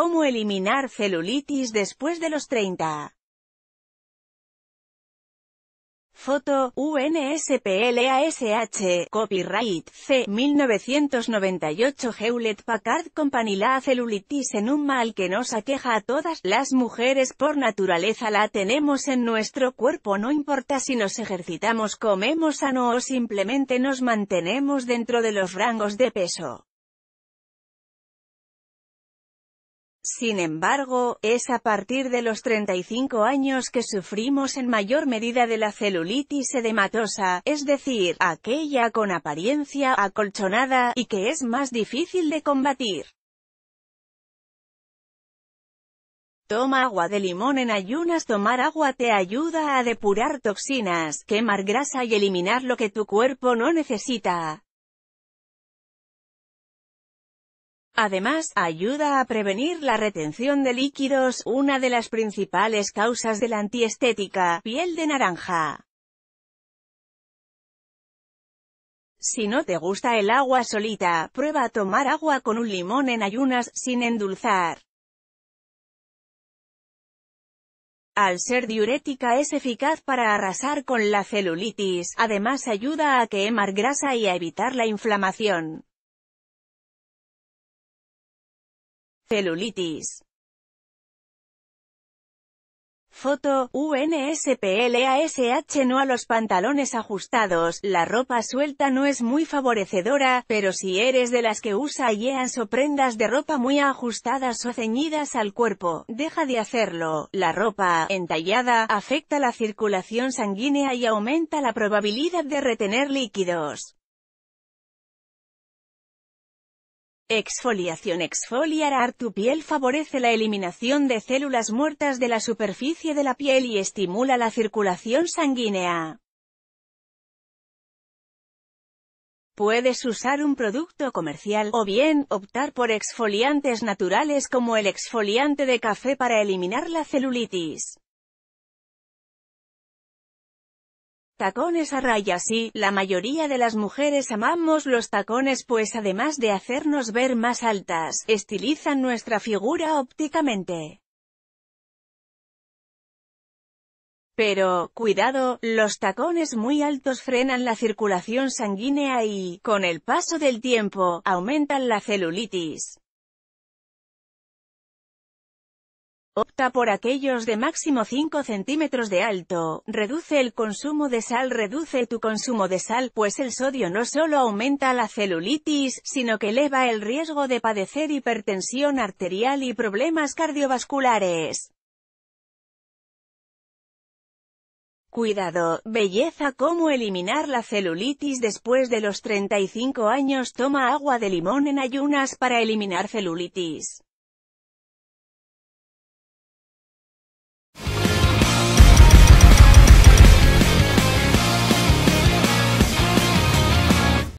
¿Cómo eliminar celulitis después de los 30? Foto, UNSPLASH, Copyright, C. 1998 Hewlett Packard Company La celulitis en un mal que nos aqueja a todas las mujeres por naturaleza la tenemos en nuestro cuerpo no importa si nos ejercitamos comemos sano o simplemente nos mantenemos dentro de los rangos de peso. Sin embargo, es a partir de los 35 años que sufrimos en mayor medida de la celulitis edematosa, es decir, aquella con apariencia acolchonada, y que es más difícil de combatir. Toma agua de limón en ayunas Tomar agua te ayuda a depurar toxinas, quemar grasa y eliminar lo que tu cuerpo no necesita. Además, ayuda a prevenir la retención de líquidos, una de las principales causas de la antiestética, piel de naranja. Si no te gusta el agua solita, prueba a tomar agua con un limón en ayunas, sin endulzar. Al ser diurética es eficaz para arrasar con la celulitis, además ayuda a quemar grasa y a evitar la inflamación. celulitis. Foto, UNSPLASH no a los pantalones ajustados, la ropa suelta no es muy favorecedora, pero si eres de las que usa yeans o prendas de ropa muy ajustadas o ceñidas al cuerpo, deja de hacerlo. La ropa, entallada, afecta la circulación sanguínea y aumenta la probabilidad de retener líquidos. Exfoliación Exfoliar tu piel favorece la eliminación de células muertas de la superficie de la piel y estimula la circulación sanguínea. Puedes usar un producto comercial, o bien, optar por exfoliantes naturales como el exfoliante de café para eliminar la celulitis. Tacones a rayas Sí, la mayoría de las mujeres amamos los tacones pues además de hacernos ver más altas, estilizan nuestra figura ópticamente. Pero, cuidado, los tacones muy altos frenan la circulación sanguínea y, con el paso del tiempo, aumentan la celulitis. Opta por aquellos de máximo 5 centímetros de alto, reduce el consumo de sal Reduce tu consumo de sal, pues el sodio no solo aumenta la celulitis, sino que eleva el riesgo de padecer hipertensión arterial y problemas cardiovasculares. Cuidado, belleza Cómo eliminar la celulitis después de los 35 años Toma agua de limón en ayunas para eliminar celulitis.